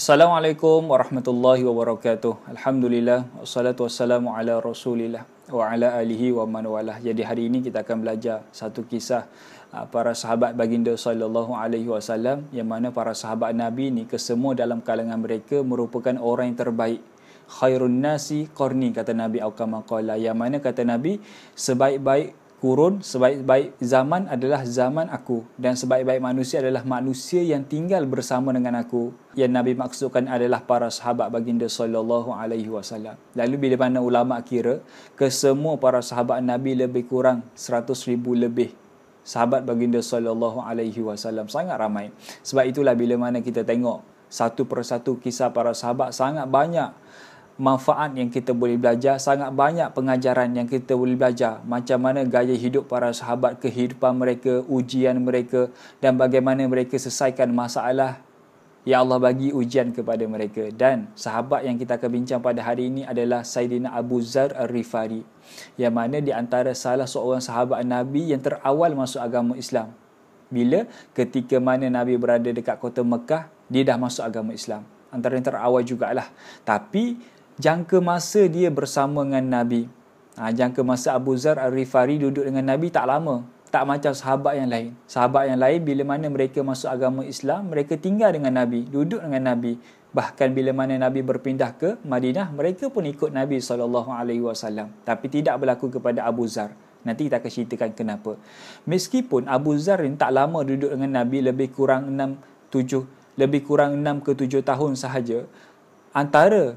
Assalamualaikum warahmatullahi wabarakatuh. Alhamdulillah Assalatu wassalamu ala Rasulillah wa ala alihi wa man walah. Jadi hari ini kita akan belajar satu kisah ah, para sahabat baginda sallallahu alaihi wasallam yang mana para sahabat Nabi ni kesemua dalam kalangan mereka merupakan orang yang terbaik. Khairun nasi korni kata Nabi Aukamakola Yang mana kata Nabi Sebaik-baik kurun sebaik-baik zaman adalah zaman aku dan sebaik-baik manusia adalah manusia yang tinggal bersama dengan aku yang nabi maksudkan adalah para sahabat baginda sallallahu alaihi wasallam lalu bila mana ulama kira kesemua para sahabat nabi lebih kurang ribu lebih sahabat baginda sallallahu alaihi wasallam sangat ramai sebab itulah bila mana kita tengok satu persatu kisah para sahabat sangat banyak manfaat yang kita boleh belajar, sangat banyak pengajaran yang kita boleh belajar. Macam mana gaya hidup para sahabat, kehidupan mereka, ujian mereka dan bagaimana mereka selesaikan masalah Ya Allah bagi ujian kepada mereka dan sahabat yang kita akan bincang pada hari ini adalah Sayyidina Abu Zar Ar-Rifari yang mana di antara salah seorang sahabat Nabi yang terawal masuk agama Islam. Bila ketika mana Nabi berada dekat kota Mekah, dia dah masuk agama Islam. Antara yang terawal jugalah. Tapi jangka masa dia bersama dengan Nabi. Ha, jangka masa Abu Zar Ar-Rifari duduk dengan Nabi tak lama. Tak macam sahabat yang lain. Sahabat yang lain bila mana mereka masuk agama Islam, mereka tinggal dengan Nabi, duduk dengan Nabi. Bahkan bila mana Nabi berpindah ke Madinah, mereka pun ikut Nabi SAW. Tapi tidak berlaku kepada Abu Zar. Nanti kita akan ceritakan kenapa. Meskipun Abu Zar ini tak lama duduk dengan Nabi lebih kurang 6 7 lebih kurang 6 ke 7 tahun sahaja, antara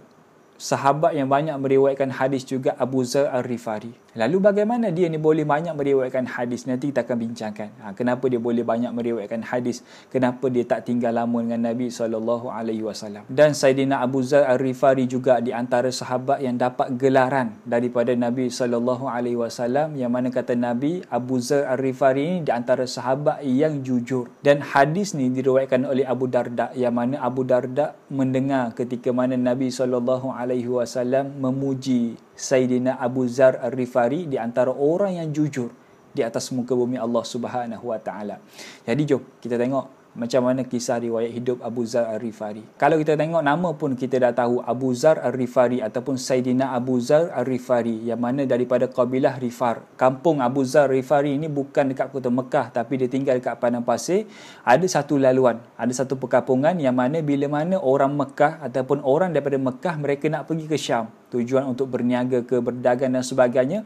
sahabat yang banyak meriwayatkan hadis juga Abu Zar Ar-Rifari. Lalu bagaimana dia ni boleh banyak meriwayatkan hadis? Nanti kita akan bincangkan. Ha, kenapa dia boleh banyak meriwayatkan hadis? Kenapa dia tak tinggal lama dengan Nabi sallallahu alaihi wasallam? Dan Saidina Abu Zar Ar-Rifari juga di antara sahabat yang dapat gelaran daripada Nabi sallallahu alaihi wasallam yang mana kata Nabi Abu Zar Ar-Rifari ni di antara sahabat yang jujur. Dan hadis ni diriwayatkan oleh Abu Darda yang mana Abu Darda mendengar ketika mana Nabi sallallahu alaihi wasallam memuji Sayyidina Abu Zar Ar-Rifari di antara orang yang jujur di atas muka bumi Allah Subhanahu wa taala. Jadi jom kita tengok macam mana kisah riwayat hidup Abu Zar Ar-Rifari. Kalau kita tengok nama pun kita dah tahu Abu Zar Ar-Rifari ataupun Saidina Abu Zar Ar-Rifari yang mana daripada kabilah Rifar. Kampung Abu Zar Ar-Rifari ini bukan dekat kota Mekah tapi dia tinggal dekat padang pasir. Ada satu laluan, ada satu perkampungan yang mana bila mana orang Mekah ataupun orang daripada Mekah mereka nak pergi ke Syam tujuan untuk berniaga ke berdagang dan sebagainya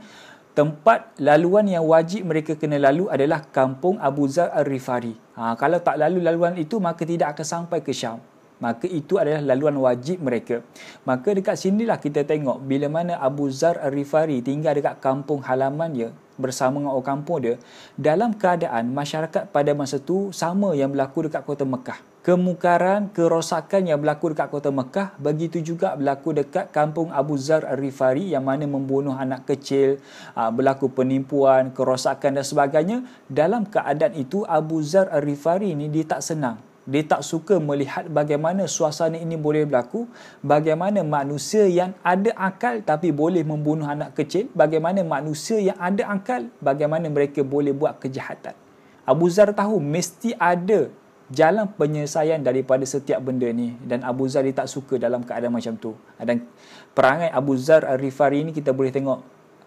tempat laluan yang wajib mereka kena lalu adalah kampung Abu Zar al-Rifari. Ha, kalau tak lalu laluan itu, maka tidak akan sampai ke Syam. Maka itu adalah laluan wajib mereka. Maka dekat sinilah kita tengok bila mana Abu Zar al-Rifari tinggal dekat kampung halaman dia bersama dengan orang kampung dia dalam keadaan masyarakat pada masa itu sama yang berlaku dekat kota Mekah kemukaran, kerosakan yang berlaku dekat kota Mekah begitu juga berlaku dekat kampung Abu Zar Rifari yang mana membunuh anak kecil ah, berlaku penipuan, kerosakan dan sebagainya dalam keadaan itu Abu Zar Rifari ini dia tak senang dia tak suka melihat bagaimana suasana ini boleh berlaku bagaimana manusia yang ada akal tapi boleh membunuh anak kecil bagaimana manusia yang ada akal bagaimana mereka boleh buat kejahatan Abu Zar tahu mesti ada jalan penyelesaian daripada setiap benda ni dan Abu Zar dia tak suka dalam keadaan macam tu dan perangai Abu Zar Al-Rifari ni kita boleh tengok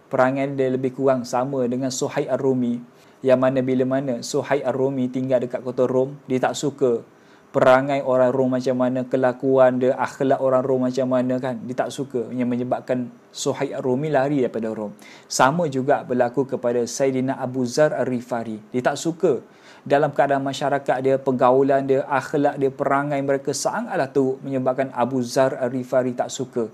perangai dia lebih kurang sama dengan Suhaib Ar-Rumi yang mana bila mana Suhaib Ar-Rumi tinggal dekat kota Rom dia tak suka perangai orang Rom macam mana kelakuan dia akhlak orang Rom macam mana kan dia tak suka yang menyebabkan Suhaib Ar-Rumi lari daripada Rom sama juga berlaku kepada Sayyidina Abu Zar Ar-Rifari dia tak suka dalam keadaan masyarakat dia, pergaulan dia, akhlak dia, perangai mereka sangatlah tu menyebabkan Abu Zar Arifari tak suka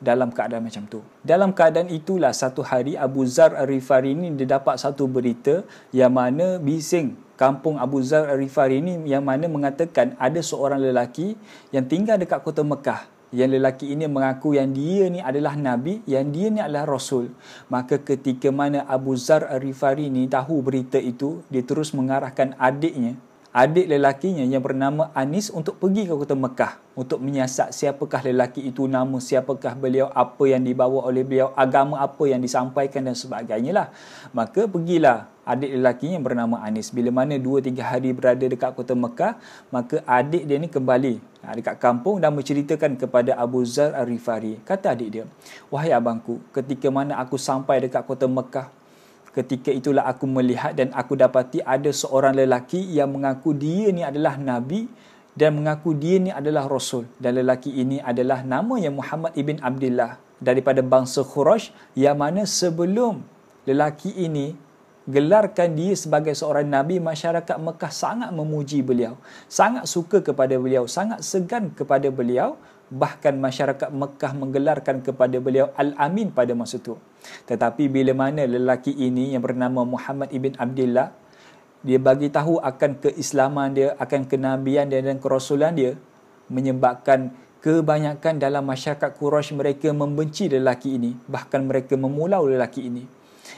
dalam keadaan macam tu. Dalam keadaan itulah satu hari Abu Zar Arifari ni dia dapat satu berita yang mana bising kampung Abu Zar Arifari ni yang mana mengatakan ada seorang lelaki yang tinggal dekat kota Mekah yang lelaki ini mengaku yang dia ni adalah Nabi, yang dia ni adalah Rasul. Maka ketika mana Abu Zar Arifari ni tahu berita itu, dia terus mengarahkan adiknya adik lelakinya yang bernama Anis untuk pergi ke kota Mekah untuk menyiasat siapakah lelaki itu nama siapakah beliau apa yang dibawa oleh beliau agama apa yang disampaikan dan sebagainya lah maka pergilah adik lelakinya yang bernama Anis bila mana 2 3 hari berada dekat kota Mekah maka adik dia ni kembali ha, dekat kampung dan menceritakan kepada Abu Zar Arifari kata adik dia wahai abangku ketika mana aku sampai dekat kota Mekah ketika itulah aku melihat dan aku dapati ada seorang lelaki yang mengaku dia ni adalah nabi dan mengaku dia ni adalah rasul dan lelaki ini adalah nama yang Muhammad ibn Abdullah daripada bangsa Quraisy yang mana sebelum lelaki ini gelarkan dia sebagai seorang nabi masyarakat Mekah sangat memuji beliau sangat suka kepada beliau sangat segan kepada beliau bahkan masyarakat Mekah menggelarkan kepada beliau Al-Amin pada masa itu. Tetapi bila mana lelaki ini yang bernama Muhammad ibn Abdullah dia bagi tahu akan keislaman dia, akan kenabian dia dan kerasulan dia menyebabkan kebanyakan dalam masyarakat Quraisy mereka membenci lelaki ini, bahkan mereka memulau lelaki ini.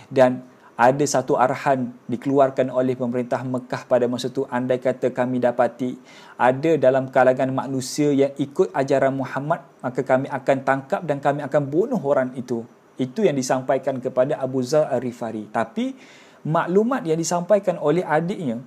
Dan ada satu arahan dikeluarkan oleh pemerintah Mekah pada masa itu andai kata kami dapati ada dalam kalangan manusia yang ikut ajaran Muhammad maka kami akan tangkap dan kami akan bunuh orang itu itu yang disampaikan kepada Abu Zar Arifari tapi maklumat yang disampaikan oleh adiknya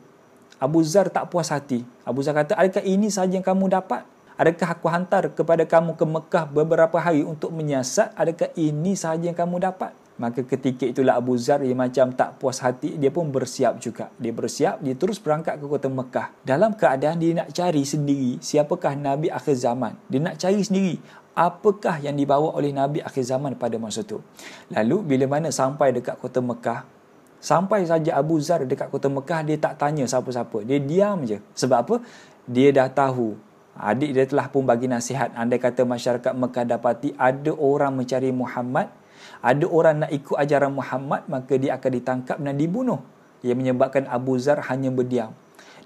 Abu Zar tak puas hati Abu Zar kata adakah ini sahaja yang kamu dapat Adakah aku hantar kepada kamu ke Mekah beberapa hari untuk menyiasat? Adakah ini sahaja yang kamu dapat? Maka ketika itulah Abu Zar dia macam tak puas hati, dia pun bersiap juga. Dia bersiap, dia terus berangkat ke kota Mekah. Dalam keadaan dia nak cari sendiri siapakah Nabi akhir zaman. Dia nak cari sendiri apakah yang dibawa oleh Nabi akhir zaman pada masa itu. Lalu bila mana sampai dekat kota Mekah, Sampai saja Abu Zar dekat kota Mekah dia tak tanya siapa-siapa. Dia diam je. Sebab apa? Dia dah tahu. Adik dia telah pun bagi nasihat. Andai kata masyarakat Mekah dapati ada orang mencari Muhammad, ada orang nak ikut ajaran Muhammad maka dia akan ditangkap dan dibunuh. Ia menyebabkan Abu Zar hanya berdiam.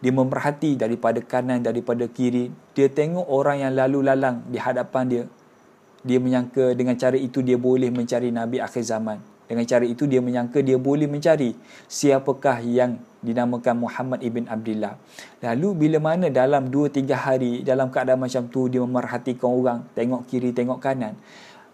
Dia memerhati daripada kanan daripada kiri. Dia tengok orang yang lalu lalang di hadapan dia. Dia menyangka dengan cara itu dia boleh mencari Nabi akhir zaman. Dengan cara itu dia menyangka dia boleh mencari siapakah yang dinamakan Muhammad ibn Abdullah. Lalu bila mana dalam 2 3 hari dalam keadaan macam tu dia memerhatikan orang, tengok kiri, tengok kanan.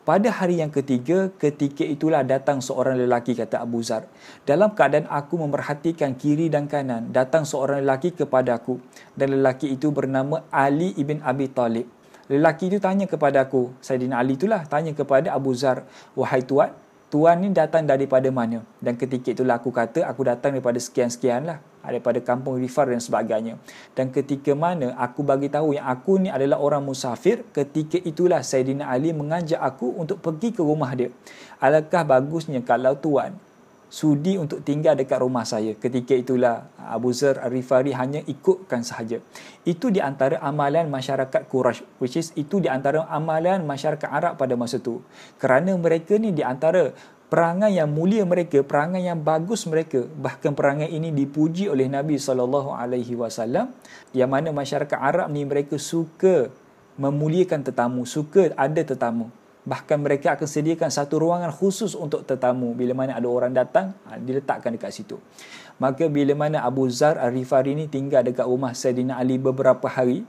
Pada hari yang ketiga, ketika itulah datang seorang lelaki kata Abu Zar. Dalam keadaan aku memerhatikan kiri dan kanan, datang seorang lelaki kepada aku. Dan lelaki itu bernama Ali ibn Abi Talib. Lelaki itu tanya kepada aku, Saidina Ali itulah, tanya kepada Abu Zar, Wahai Tuan, Tuhan ni datang daripada mana? Dan ketika itulah aku kata, aku datang daripada sekian-sekian lah. Daripada kampung Rifar dan sebagainya. Dan ketika mana aku bagi tahu yang aku ni adalah orang musafir, ketika itulah Saidina Ali mengajak aku untuk pergi ke rumah dia. Alakah bagusnya kalau Tuhan sudi untuk tinggal dekat rumah saya ketika itulah Abu Zar Arifari hanya ikutkan sahaja itu di antara amalan masyarakat Quraisy which is itu di antara amalan masyarakat Arab pada masa itu kerana mereka ni di antara perangai yang mulia mereka perangai yang bagus mereka bahkan perangai ini dipuji oleh Nabi sallallahu alaihi wasallam yang mana masyarakat Arab ni mereka suka memuliakan tetamu suka ada tetamu bahkan mereka akan sediakan satu ruangan khusus untuk tetamu bila mana ada orang datang ha, diletakkan dekat situ maka bila mana Abu Zar Arifar ini tinggal dekat rumah Saidina Ali beberapa hari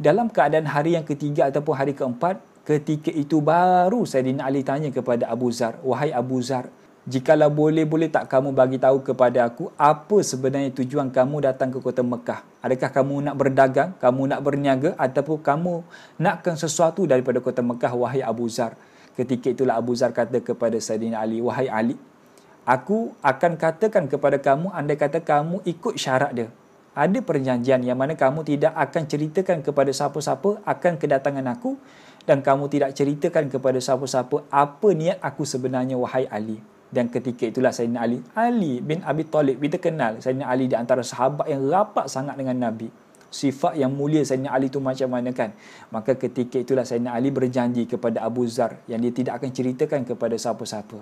dalam keadaan hari yang ketiga ataupun hari keempat ketika itu baru Saidina Ali tanya kepada Abu Zar wahai Abu Zar jikalau boleh boleh tak kamu bagi tahu kepada aku apa sebenarnya tujuan kamu datang ke kota Mekah adakah kamu nak berdagang kamu nak berniaga ataupun kamu nakkan sesuatu daripada kota Mekah wahai Abu Zar ketika itulah Abu Zar kata kepada Saidina Ali wahai Ali aku akan katakan kepada kamu andai kata kamu ikut syarat dia ada perjanjian yang mana kamu tidak akan ceritakan kepada siapa-siapa akan kedatangan aku dan kamu tidak ceritakan kepada siapa-siapa apa niat aku sebenarnya wahai Ali dan ketika itulah Sayyidina Ali Ali bin Abi Talib Kita kenal Sayyidina Ali di antara sahabat yang rapat sangat dengan Nabi Sifat yang mulia Sayyidina Ali itu macam mana kan Maka ketika itulah Sayyidina Ali berjanji kepada Abu Zar Yang dia tidak akan ceritakan kepada siapa-siapa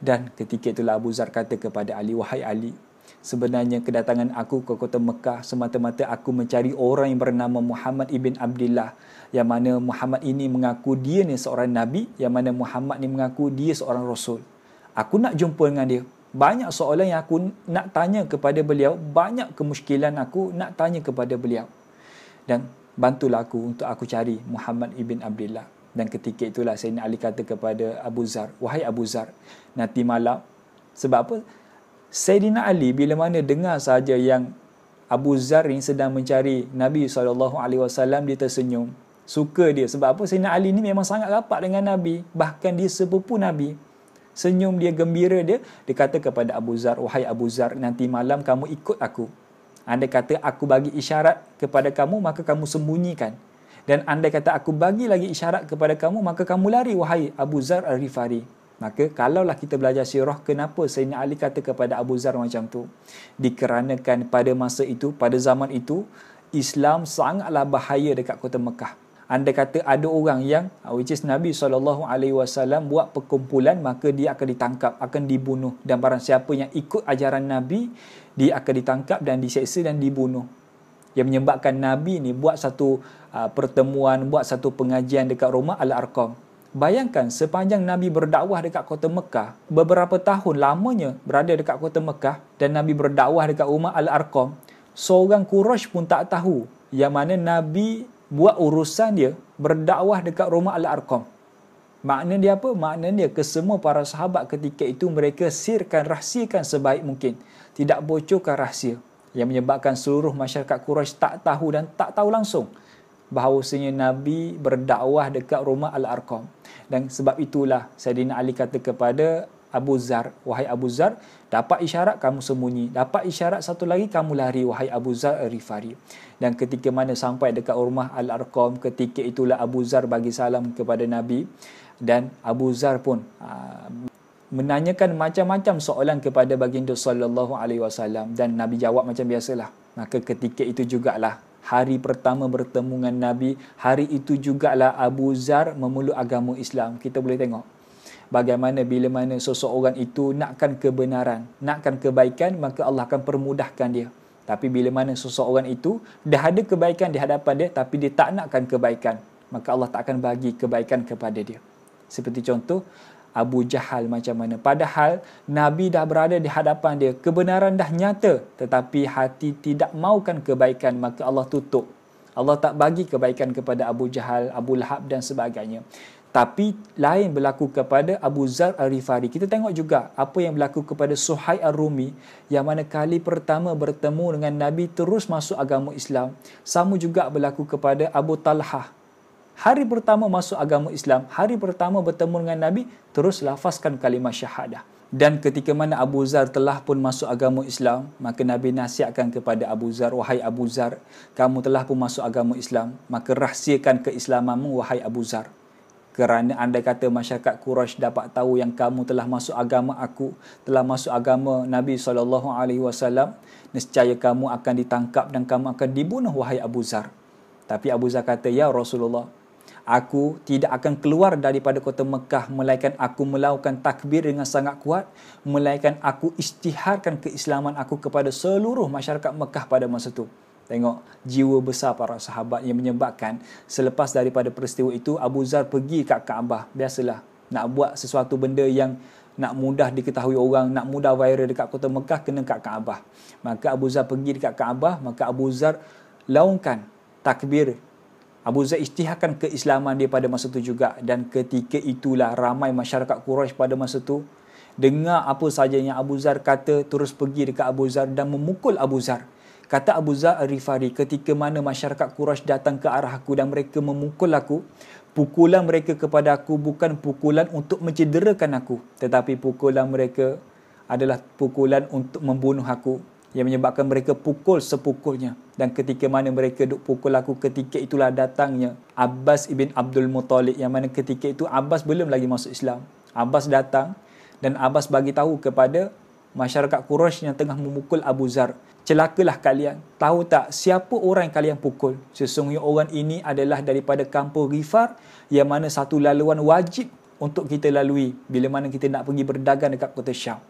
Dan ketika itulah Abu Zar kata kepada Ali Wahai Ali Sebenarnya kedatangan aku ke kota Mekah semata-mata aku mencari orang yang bernama Muhammad ibn Abdullah yang mana Muhammad ini mengaku dia ni seorang nabi yang mana Muhammad ni mengaku dia seorang rasul aku nak jumpa dengan dia banyak soalan yang aku nak tanya kepada beliau banyak kemusykilan aku nak tanya kepada beliau dan bantulah aku untuk aku cari Muhammad ibn Abdullah dan ketika itulah Sayyidina Ali kata kepada Abu Zar wahai Abu Zar nanti malam sebab apa Sayyidina Ali bila mana dengar saja yang Abu Zar ini sedang mencari Nabi SAW dia tersenyum suka dia sebab apa Sayyidina Ali ni memang sangat rapat dengan Nabi bahkan dia sepupu Nabi senyum dia gembira dia dia kata kepada Abu Zar wahai Abu Zar nanti malam kamu ikut aku anda kata aku bagi isyarat kepada kamu maka kamu sembunyikan dan anda kata aku bagi lagi isyarat kepada kamu maka kamu lari wahai Abu Zar Al-Rifari maka kalaulah kita belajar syirah kenapa Sayyidina Ali kata kepada Abu Zar macam tu dikarenakan pada masa itu pada zaman itu Islam sangatlah bahaya dekat kota Mekah anda kata ada orang yang uh, which is Nabi saw buat perkumpulan maka dia akan ditangkap akan dibunuh dan barang siapa yang ikut ajaran Nabi dia akan ditangkap dan diseksa dan dibunuh yang menyebabkan Nabi ni buat satu uh, pertemuan buat satu pengajian dekat rumah Al-Arqam Bayangkan sepanjang Nabi berdakwah dekat kota Mekah, beberapa tahun lamanya berada dekat kota Mekah dan Nabi berdakwah dekat rumah Al-Arqam, seorang Quraisy pun tak tahu yang mana Nabi buat urusan dia berdakwah dekat rumah Al-Arqam. Maknanya dia apa? Maknanya dia kesemua para sahabat ketika itu mereka sirkan, rahsiakan sebaik mungkin. Tidak bocorkan rahsia. Yang menyebabkan seluruh masyarakat Quraisy tak tahu dan tak tahu langsung bahawasanya Nabi berdakwah dekat rumah Al-Arqam. Dan sebab itulah Sayyidina Ali kata kepada Abu Zar, wahai Abu Zar, dapat isyarat kamu sembunyi, dapat isyarat satu lagi kamu lari wahai Abu Zar Rifari. Dan ketika mana sampai dekat rumah Al-Arqam, ketika itulah Abu Zar bagi salam kepada Nabi dan Abu Zar pun aa, ah, menanyakan macam-macam soalan kepada baginda sallallahu alaihi wasallam dan Nabi jawab macam biasalah. Maka ketika itu jugalah hari pertama bertemu dengan Nabi, hari itu jugalah Abu Zar memeluk agama Islam. Kita boleh tengok bagaimana bila mana seseorang itu nakkan kebenaran, nakkan kebaikan, maka Allah akan permudahkan dia. Tapi bila mana seseorang itu dah ada kebaikan di hadapan dia tapi dia tak nakkan kebaikan, maka Allah tak akan bagi kebaikan kepada dia. Seperti contoh Abu Jahal macam mana. Padahal Nabi dah berada di hadapan dia, kebenaran dah nyata tetapi hati tidak maukan kebaikan, maka Allah tutup. Allah tak bagi kebaikan kepada Abu Jahal, Abu Lahab dan sebagainya tapi lain berlaku kepada Abu Zar Al-Rifari. Kita tengok juga apa yang berlaku kepada Suhai Ar-Rumi yang mana kali pertama bertemu dengan Nabi terus masuk agama Islam. Sama juga berlaku kepada Abu Talha. Hari pertama masuk agama Islam, hari pertama bertemu dengan Nabi terus lafazkan kalimah syahadah. Dan ketika mana Abu Zar telah pun masuk agama Islam, maka Nabi nasihatkan kepada Abu Zar, Wahai Abu Zar, kamu telah pun masuk agama Islam, maka rahsiakan keislamamu, Wahai Abu Zar kerana andai kata masyarakat Quraisy dapat tahu yang kamu telah masuk agama aku, telah masuk agama Nabi saw. alaihi nescaya kamu akan ditangkap dan kamu akan dibunuh wahai Abu Zar. Tapi Abu Zar kata, "Ya Rasulullah, aku tidak akan keluar daripada kota Mekah melainkan aku melakukan takbir dengan sangat kuat, melainkan aku istiharkan keislaman aku kepada seluruh masyarakat Mekah pada masa itu." Tengok jiwa besar para sahabat yang menyebabkan selepas daripada peristiwa itu Abu Zar pergi ke Kaabah. Biasalah nak buat sesuatu benda yang nak mudah diketahui orang, nak mudah viral dekat kota Mekah kena ke Kaabah. Maka Abu Zar pergi dekat Kaabah, maka Abu Zar laungkan takbir Abu Zaid isytiharkan keislaman dia pada masa itu juga dan ketika itulah ramai masyarakat Quraisy pada masa itu dengar apa sahaja yang Abu Zar kata terus pergi dekat Abu Zar dan memukul Abu Zar. Kata Abu Zah Rifari ketika mana masyarakat Quraisy datang ke arah aku dan mereka memukul aku, pukulan mereka kepada aku bukan pukulan untuk mencederakan aku, tetapi pukulan mereka adalah pukulan untuk membunuh aku yang menyebabkan mereka pukul sepukulnya dan ketika mana mereka duk pukul aku ketika itulah datangnya Abbas ibn Abdul Muttalib yang mana ketika itu Abbas belum lagi masuk Islam Abbas datang dan Abbas bagi tahu kepada masyarakat Quraisy yang tengah memukul Abu Zar. Celakalah kalian. Tahu tak siapa orang yang kalian pukul? Sesungguhnya orang ini adalah daripada kampung Rifar yang mana satu laluan wajib untuk kita lalui bila mana kita nak pergi berdagang dekat kota Syam.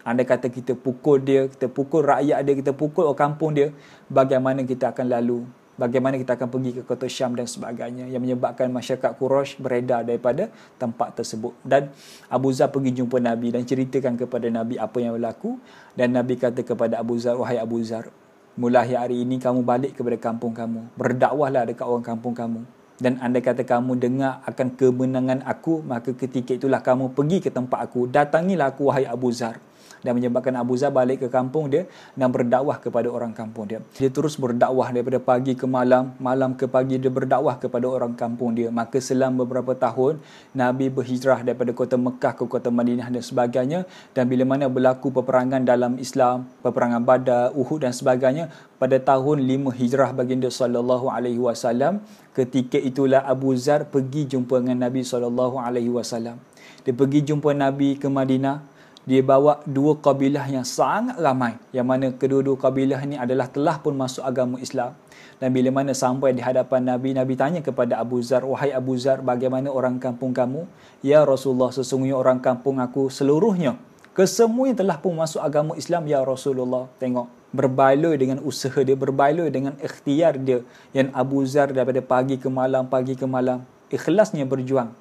Anda kata kita pukul dia, kita pukul rakyat dia, kita pukul kampung dia, bagaimana kita akan lalu? bagaimana kita akan pergi ke kota Syam dan sebagainya yang menyebabkan masyarakat Quraisy beredar daripada tempat tersebut dan Abu Zar pergi jumpa Nabi dan ceritakan kepada Nabi apa yang berlaku dan Nabi kata kepada Abu Zar wahai Abu Zar mulai hari ini kamu balik kepada kampung kamu berdakwahlah dekat orang kampung kamu dan anda kata kamu dengar akan kemenangan aku maka ketika itulah kamu pergi ke tempat aku datangilah aku wahai Abu Zar dan menyebabkan Abu Zar balik ke kampung dia dan berdakwah kepada orang kampung dia. Dia terus berdakwah daripada pagi ke malam, malam ke pagi dia berdakwah kepada orang kampung dia. Maka selama beberapa tahun Nabi berhijrah daripada kota Mekah ke kota Madinah dan sebagainya dan bila mana berlaku peperangan dalam Islam, peperangan Badar, Uhud dan sebagainya pada tahun 5 Hijrah baginda sallallahu alaihi wasallam ketika itulah Abu Zar pergi jumpa dengan Nabi sallallahu alaihi wasallam. Dia pergi jumpa Nabi ke Madinah dia bawa dua kabilah yang sangat ramai yang mana kedua-dua kabilah ini adalah telah pun masuk agama Islam dan bila mana sampai di hadapan Nabi Nabi tanya kepada Abu Zar wahai Abu Zar bagaimana orang kampung kamu ya Rasulullah sesungguhnya orang kampung aku seluruhnya kesemuanya telah pun masuk agama Islam ya Rasulullah tengok berbaloi dengan usaha dia berbaloi dengan ikhtiar dia yang Abu Zar daripada pagi ke malam pagi ke malam ikhlasnya berjuang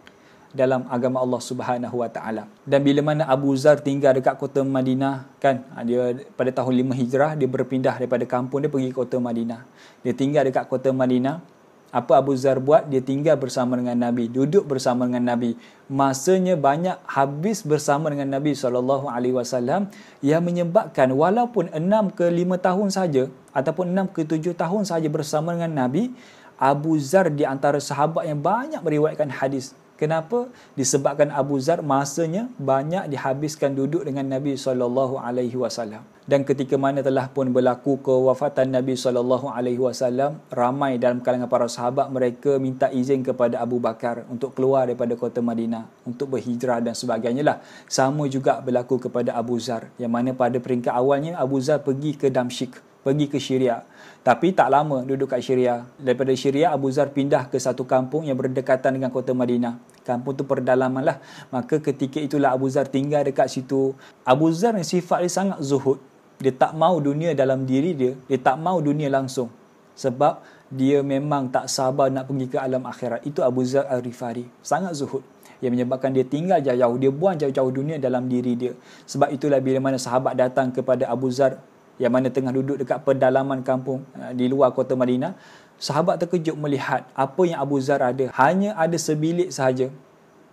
dalam agama Allah Subhanahu Wa Taala. Dan bila mana Abu Zar tinggal dekat kota Madinah kan ah, dia pada tahun 5 Hijrah dia berpindah daripada kampung dia pergi ke kota Madinah. Dia tinggal dekat kota Madinah. Apa Abu Zar buat? Dia tinggal bersama dengan Nabi, duduk bersama dengan Nabi. Masanya banyak habis bersama dengan Nabi sallallahu alaihi wasallam yang menyebabkan walaupun 6 ke 5 tahun saja ataupun 6 ke 7 tahun saja bersama dengan Nabi, Abu Zar di antara sahabat yang banyak meriwayatkan hadis Kenapa? Disebabkan Abu Zar masanya banyak dihabiskan duduk dengan Nabi sallallahu alaihi wasallam. Dan ketika mana telah pun berlaku kewafatan Nabi sallallahu alaihi wasallam, ramai dalam kalangan para sahabat mereka minta izin kepada Abu Bakar untuk keluar daripada kota Madinah untuk berhijrah dan sebagainya lah. Sama juga berlaku kepada Abu Zar yang mana pada peringkat awalnya Abu Zar pergi ke Damsyik pergi ke Syria. Tapi tak lama duduk kat Syria. Daripada Syria, Abu Zar pindah ke satu kampung yang berdekatan dengan kota Madinah kampung tu perdalaman lah. Maka ketika itulah Abu Zar tinggal dekat situ. Abu Zar ni sifat dia sangat zuhud. Dia tak mau dunia dalam diri dia. Dia tak mau dunia langsung. Sebab dia memang tak sabar nak pergi ke alam akhirat. Itu Abu Zar Al-Rifari. Sangat zuhud. Yang menyebabkan dia tinggal jauh-jauh. Dia buang jauh-jauh dunia dalam diri dia. Sebab itulah bila mana sahabat datang kepada Abu Zar yang mana tengah duduk dekat pedalaman kampung eh, di luar kota Madinah Sahabat terkejut melihat apa yang Abu Zar ada. Hanya ada sebilik sahaja.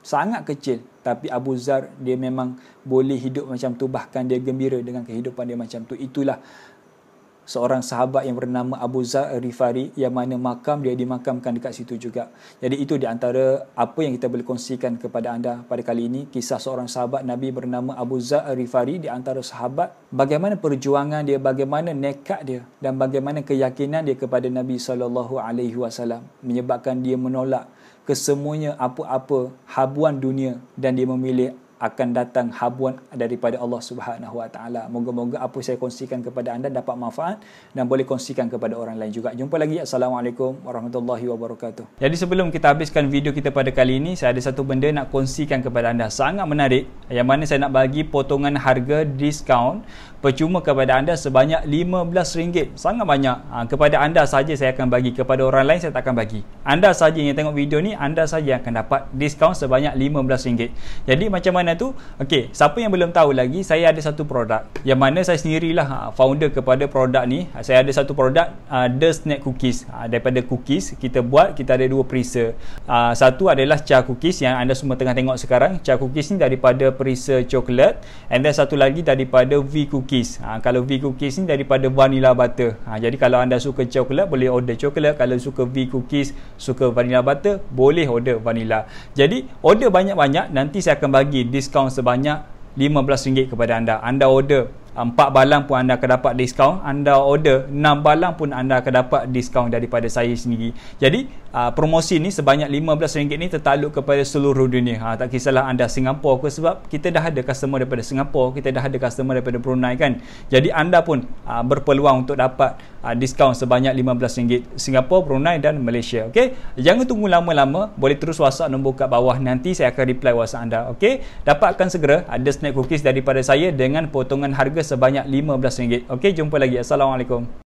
Sangat kecil. Tapi Abu Zar dia memang boleh hidup macam tu. Bahkan dia gembira dengan kehidupan dia macam tu. Itulah seorang sahabat yang bernama Abu Zar Rifari yang mana makam dia dimakamkan dekat situ juga. Jadi itu di antara apa yang kita boleh kongsikan kepada anda pada kali ini kisah seorang sahabat Nabi bernama Abu Zar Rifari di antara sahabat bagaimana perjuangan dia, bagaimana nekat dia dan bagaimana keyakinan dia kepada Nabi sallallahu alaihi wasallam menyebabkan dia menolak kesemuanya apa-apa habuan dunia dan dia memilih akan datang habuan daripada Allah Subhanahu Wa Taala. Moga-moga apa saya kongsikan kepada anda dapat manfaat dan boleh kongsikan kepada orang lain juga. Jumpa lagi. Assalamualaikum warahmatullahi wabarakatuh. Jadi sebelum kita habiskan video kita pada kali ini, saya ada satu benda nak kongsikan kepada anda sangat menarik yang mana saya nak bagi potongan harga diskaun percuma kepada anda sebanyak RM15 sangat banyak ha, kepada anda saja saya akan bagi kepada orang lain saya tak akan bagi anda saja yang tengok video ni anda saja yang akan dapat diskaun sebanyak RM15 jadi macam mana tu okey siapa yang belum tahu lagi saya ada satu produk yang mana saya sendirilah ha, founder kepada produk ni ha, saya ada satu produk ha, The Snack Cookies ha, daripada cookies kita buat kita ada dua perisa ha, satu adalah char cookies yang anda semua tengah tengok sekarang char cookies ni daripada perisa coklat and then satu lagi daripada V cookies cookies ha, kalau V cookies ni daripada vanilla butter ha, jadi kalau anda suka coklat boleh order coklat kalau suka V cookies suka vanilla butter boleh order vanilla jadi order banyak-banyak nanti saya akan bagi diskaun sebanyak RM15 kepada anda anda order 4 balang pun anda akan dapat diskaun anda order 6 balang pun anda akan dapat diskaun daripada saya sendiri jadi uh, promosi ni sebanyak RM15 ni tertakluk kepada seluruh dunia ha, tak kisahlah anda Singapura ke sebab kita dah ada customer daripada Singapura kita dah ada customer daripada Brunei kan jadi anda pun uh, berpeluang untuk dapat Ah, diskaun sebanyak RM15 Singapura, Brunei dan Malaysia okay? jangan tunggu lama-lama boleh terus whatsapp nombor kat bawah nanti saya akan reply whatsapp anda okay? dapatkan segera ada snack cookies daripada saya dengan potongan harga sebanyak RM15 okay? jumpa lagi Assalamualaikum